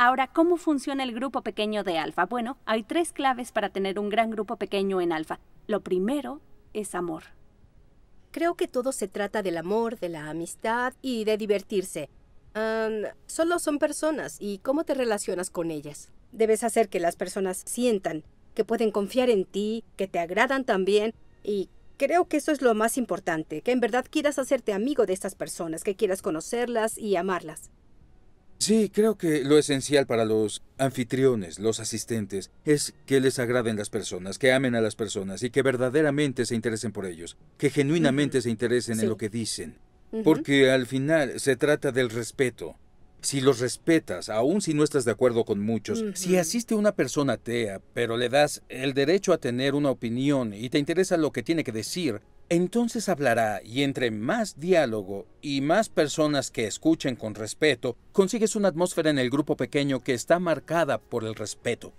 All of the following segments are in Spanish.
Ahora, ¿cómo funciona el grupo pequeño de alfa? Bueno, hay tres claves para tener un gran grupo pequeño en alfa. Lo primero es amor. Creo que todo se trata del amor, de la amistad y de divertirse. solo son personas y cómo te relacionas con ellas. Debes hacer que las personas sientan que pueden confiar en ti, que te agradan también y creo que eso es lo más importante, que en verdad quieras hacerte amigo de estas personas, que quieras conocerlas y amarlas. Sí, creo que lo esencial para los anfitriones, los asistentes, es que les agraden las personas, que amen a las personas y que verdaderamente se interesen por ellos, que genuinamente se interesen en lo que dicen. Porque al final se trata del respeto. Si los respetas, aun si no estás de acuerdo con muchos, si asiste una persona atea, pero le das el derecho a tener una opinión y te interesa lo que tiene que decir, entonces hablará y entre más diálogo y más personas que escuchen con respeto, consigues una atmósfera en el grupo pequeño que está marcada por el respeto.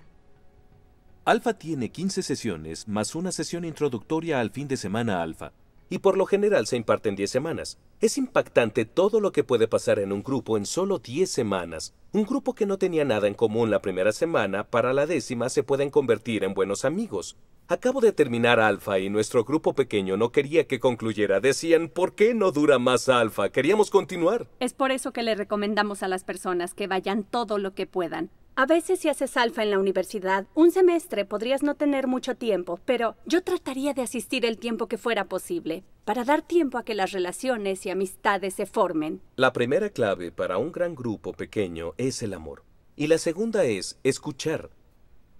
Alfa tiene 15 sesiones más una sesión introductoria al fin de semana Alfa y por lo general se imparten 10 semanas. Es impactante todo lo que puede pasar en un grupo en solo 10 semanas. Un grupo que no tenía nada en común la primera semana, para la décima se pueden convertir en buenos amigos. Acabo de terminar Alfa y nuestro grupo pequeño no quería que concluyera. Decían, ¿por qué no dura más Alfa? Queríamos continuar. Es por eso que le recomendamos a las personas que vayan todo lo que puedan. A veces si haces alfa en la universidad, un semestre podrías no tener mucho tiempo, pero yo trataría de asistir el tiempo que fuera posible, para dar tiempo a que las relaciones y amistades se formen. La primera clave para un gran grupo pequeño es el amor. Y la segunda es escuchar.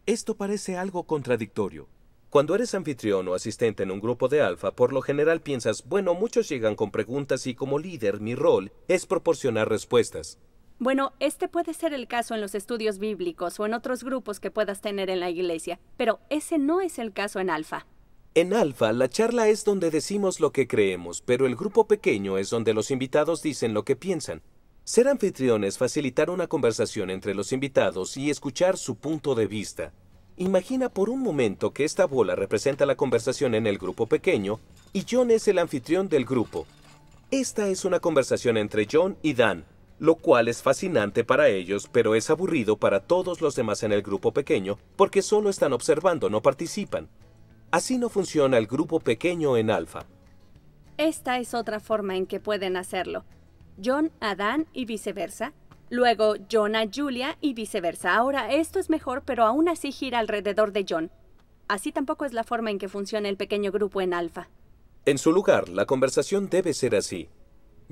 Esto parece algo contradictorio. Cuando eres anfitrión o asistente en un grupo de alfa, por lo general piensas, bueno, muchos llegan con preguntas y como líder mi rol es proporcionar respuestas. Bueno, este puede ser el caso en los estudios bíblicos o en otros grupos que puedas tener en la iglesia, pero ese no es el caso en Alfa. En Alfa, la charla es donde decimos lo que creemos, pero el grupo pequeño es donde los invitados dicen lo que piensan. Ser anfitrión es facilitar una conversación entre los invitados y escuchar su punto de vista. Imagina por un momento que esta bola representa la conversación en el grupo pequeño y John es el anfitrión del grupo. Esta es una conversación entre John y Dan, lo cual es fascinante para ellos, pero es aburrido para todos los demás en el grupo pequeño, porque solo están observando, no participan. Así no funciona el grupo pequeño en alfa. Esta es otra forma en que pueden hacerlo. John a Dan y viceversa. Luego John a Julia y viceversa. Ahora esto es mejor, pero aún así gira alrededor de John. Así tampoco es la forma en que funciona el pequeño grupo en alfa. En su lugar, la conversación debe ser así.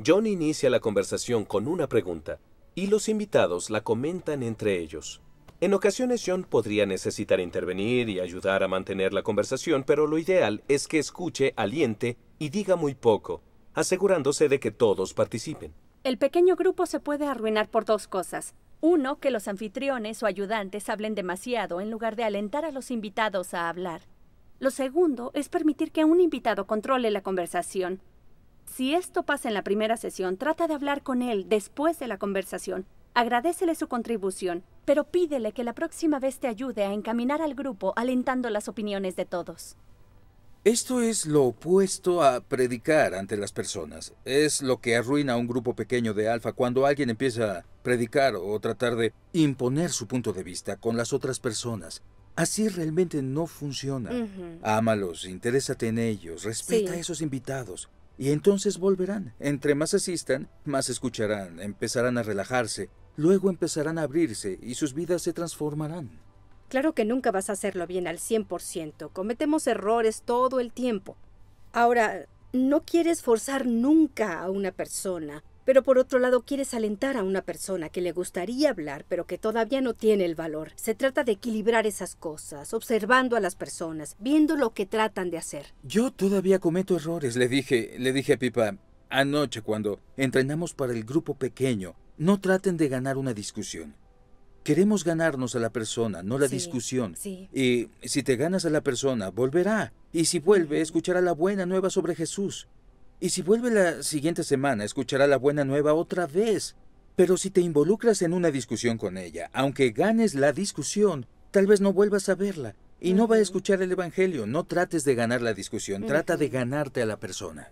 John inicia la conversación con una pregunta y los invitados la comentan entre ellos. En ocasiones John podría necesitar intervenir y ayudar a mantener la conversación, pero lo ideal es que escuche, aliente y diga muy poco, asegurándose de que todos participen. El pequeño grupo se puede arruinar por dos cosas. Uno, que los anfitriones o ayudantes hablen demasiado en lugar de alentar a los invitados a hablar. Lo segundo es permitir que un invitado controle la conversación. Si esto pasa en la primera sesión, trata de hablar con él después de la conversación. Agradecele su contribución, pero pídele que la próxima vez te ayude a encaminar al grupo alentando las opiniones de todos. Esto es lo opuesto a predicar ante las personas. Es lo que arruina a un grupo pequeño de alfa cuando alguien empieza a predicar o tratar de imponer su punto de vista con las otras personas. Así realmente no funciona. Ámalos, interésate en ellos, respeta a esos invitados. Y entonces volverán. Entre más asistan, más escucharán, empezarán a relajarse, luego empezarán a abrirse y sus vidas se transformarán. Claro que nunca vas a hacerlo bien al 100%. Cometemos errores todo el tiempo. Ahora, no quieres forzar nunca a una persona pero por otro lado, quieres alentar a una persona que le gustaría hablar, pero que todavía no tiene el valor. Se trata de equilibrar esas cosas, observando a las personas, viendo lo que tratan de hacer. Yo todavía cometo errores, le dije, le dije a Pipa anoche cuando entrenamos para el grupo pequeño. No traten de ganar una discusión. Queremos ganarnos a la persona, no la discusión. Y si te ganas a la persona, volverá. Y si vuelve, escuchará la buena nueva sobre Jesús. Y si vuelve la siguiente semana, escuchará la buena nueva otra vez. Pero si te involucras en una discusión con ella, aunque ganes la discusión, tal vez no vuelvas a verla y no va a escuchar el Evangelio. No trates de ganar la discusión, trata de ganarte a la persona.